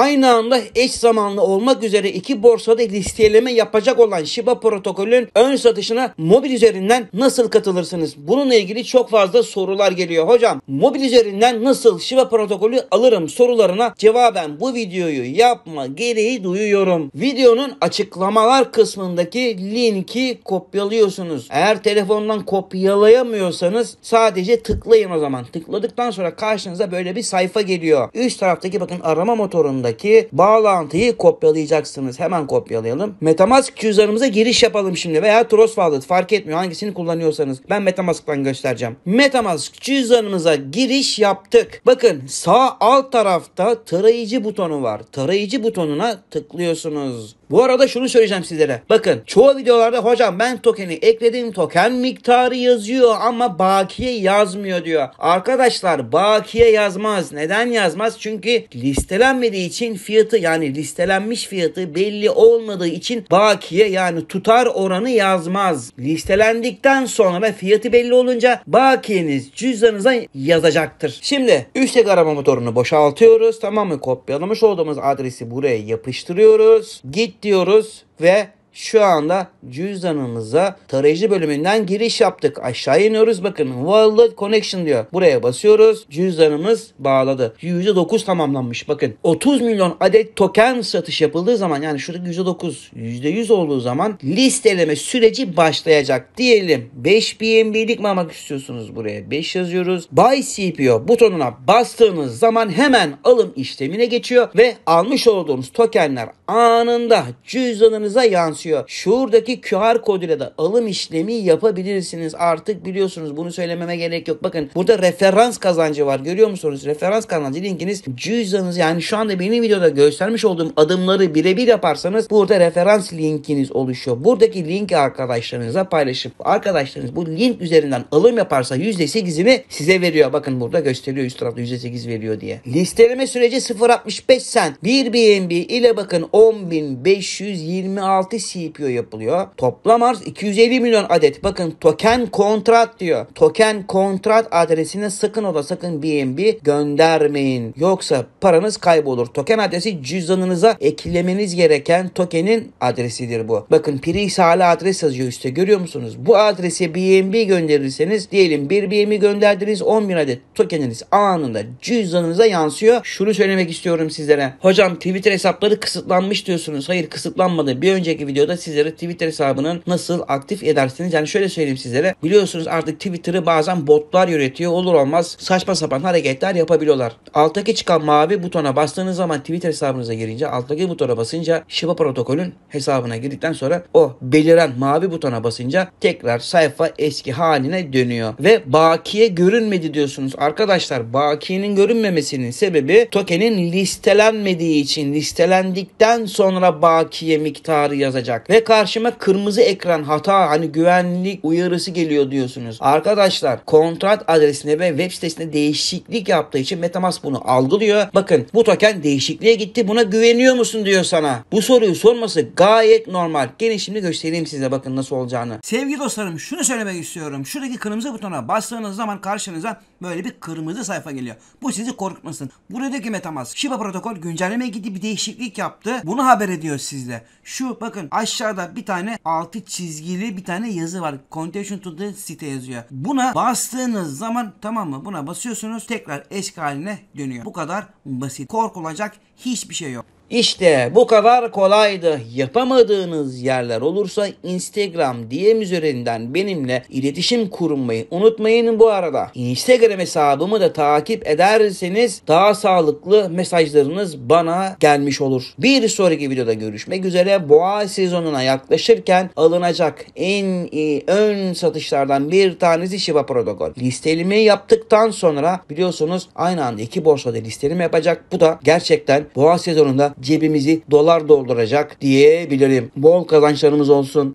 aynı anda eş zamanlı olmak üzere iki borsada listeleme yapacak olan Shiba protokolünün ön satışına mobil üzerinden nasıl katılırsınız? Bununla ilgili çok fazla sorular geliyor. Hocam mobil üzerinden nasıl Shiba protokolü alırım sorularına cevaben bu videoyu yapma gereği duyuyorum. Videonun açıklamalar kısmındaki linki kopyalıyorsunuz. Eğer telefondan kopyalayamıyorsanız sadece tıklayın o zaman. Tıkladıktan sonra karşınıza böyle bir sayfa geliyor. Üst taraftaki bakın arama motorunda arasındaki bağlantıyı kopyalayacaksınız. Hemen kopyalayalım. Metamask cüzdanımıza giriş yapalım şimdi veya Trust Wallet fark etmiyor hangisini kullanıyorsanız. Ben Metamask'tan göstereceğim. Metamask cüzdanımıza giriş yaptık. Bakın sağ alt tarafta tarayıcı butonu var. Tarayıcı butonuna tıklıyorsunuz. Bu arada şunu söyleyeceğim sizlere. Bakın çoğu videolarda hocam ben tokeni ekledim token miktarı yazıyor ama bakiye yazmıyor diyor. Arkadaşlar bakiye yazmaz. Neden yazmaz? Çünkü listelenmediği için fiyatı yani listelenmiş fiyatı belli olmadığı için bakiye yani tutar oranı yazmaz. Listelendikten sonra ve fiyatı belli olunca bakiyeniz cüzdanınıza yazacaktır. Şimdi üstteki arama motorunu boşaltıyoruz. Tamam mı? Kopyalamış olduğumuz adresi buraya yapıştırıyoruz. Git diyoruz ve şu anda cüzdanımıza tarayıcı bölümünden giriş yaptık. Aşağı iniyoruz bakın. Wallet Connection diyor. Buraya basıyoruz. Cüzdanımız bağladı. %9 tamamlanmış bakın. 30 milyon adet token satış yapıldığı zaman yani şurada %9 %100 olduğu zaman listeleme süreci başlayacak. Diyelim 5 BNB'lik mi almak istiyorsunuz buraya? 5 yazıyoruz. Buy CPO butonuna bastığınız zaman hemen alım işlemine geçiyor ve almış olduğunuz tokenler anında cüzdanınıza yansıyor anlatıyor. Şuradaki QR koduyla da alım işlemi yapabilirsiniz. Artık biliyorsunuz bunu söylememe gerek yok. Bakın burada referans kazancı var. Görüyor musunuz? Referans kazancı linkiniz cüzdanınız yani şu anda benim videoda göstermiş olduğum adımları birebir yaparsanız burada referans linkiniz oluşuyor. Buradaki linki arkadaşlarınıza paylaşıp arkadaşlarınız bu link üzerinden alım yaparsa %8'ini size veriyor. Bakın burada gösteriyor üst tarafta %8 veriyor diye. Listeleme süreci 0.65 sent. 1 BNB ile bakın 10.526 CPO yapılıyor. Toplam arz 250 milyon adet. Bakın token kontrat diyor. Token kontrat adresine sakın o da sakın BNB göndermeyin. Yoksa paranız kaybolur. Token adresi cüzdanınıza eklemeniz gereken tokenin adresidir bu. Bakın price adres yazıyor üstte görüyor musunuz? Bu adrese BNB gönderirseniz diyelim bir BNB gönderdiniz 10 bin adet tokeniniz anında cüzdanınıza yansıyor. Şunu söylemek istiyorum sizlere. Hocam Twitter hesapları kısıtlanmış diyorsunuz. Hayır kısıtlanmadı. Bir önceki videoda videoda sizlere Twitter hesabının nasıl aktif edersiniz. Yani şöyle söyleyeyim sizlere. Biliyorsunuz artık Twitter'ı bazen botlar yönetiyor. Olur olmaz saçma sapan hareketler yapabiliyorlar. Alttaki çıkan mavi butona bastığınız zaman Twitter hesabınıza girince alttaki butona basınca Şiva protokolün hesabına girdikten sonra o beliren mavi butona basınca tekrar sayfa eski haline dönüyor. Ve bakiye görünmedi diyorsunuz. Arkadaşlar bakiyenin görünmemesinin sebebi tokenin listelenmediği için listelendikten sonra bakiye miktarı yazacak çıkacak ve karşıma kırmızı ekran hata hani güvenlik uyarısı geliyor diyorsunuz. Arkadaşlar kontrat adresine ve web sitesine değişiklik yaptığı için Metamask bunu algılıyor. Bakın bu token değişikliğe gitti buna güveniyor musun diyor sana. Bu soruyu sorması gayet normal. gene şimdi göstereyim size bakın nasıl olacağını. Sevgili dostlarım şunu söylemek istiyorum. Şuradaki kırmızı butona bastığınız zaman karşınıza böyle bir kırmızı sayfa geliyor. Bu sizi korkmasın Buradaki Metamask Shiba protokol güncelleme gidip bir değişiklik yaptı. Bunu haber ediyor sizde Şu bakın aşağıda bir tane altı çizgili bir tane yazı var. Contention to the site yazıyor. Buna bastığınız zaman tamam mı? Buna basıyorsunuz tekrar eski haline dönüyor. Bu kadar basit. Korkulacak hiçbir şey yok. İşte bu kadar kolaydı. Yapamadığınız yerler olursa Instagram DM üzerinden benimle iletişim kurmayı unutmayın bu arada. Instagram hesabımı da takip ederseniz daha sağlıklı mesajlarınız bana gelmiş olur. Bir sonraki videoda görüşmek üzere. Boğa sezonuna yaklaşırken alınacak en iyi ön satışlardan bir tanesi Shiba Protocol. Listelimi yaptıktan sonra biliyorsunuz aynı anda iki borsada listelimi yapacak. Bu da gerçekten boğa sezonunda cebimizi dolar dolduracak diyebilirim. Bol kazançlarımız olsun.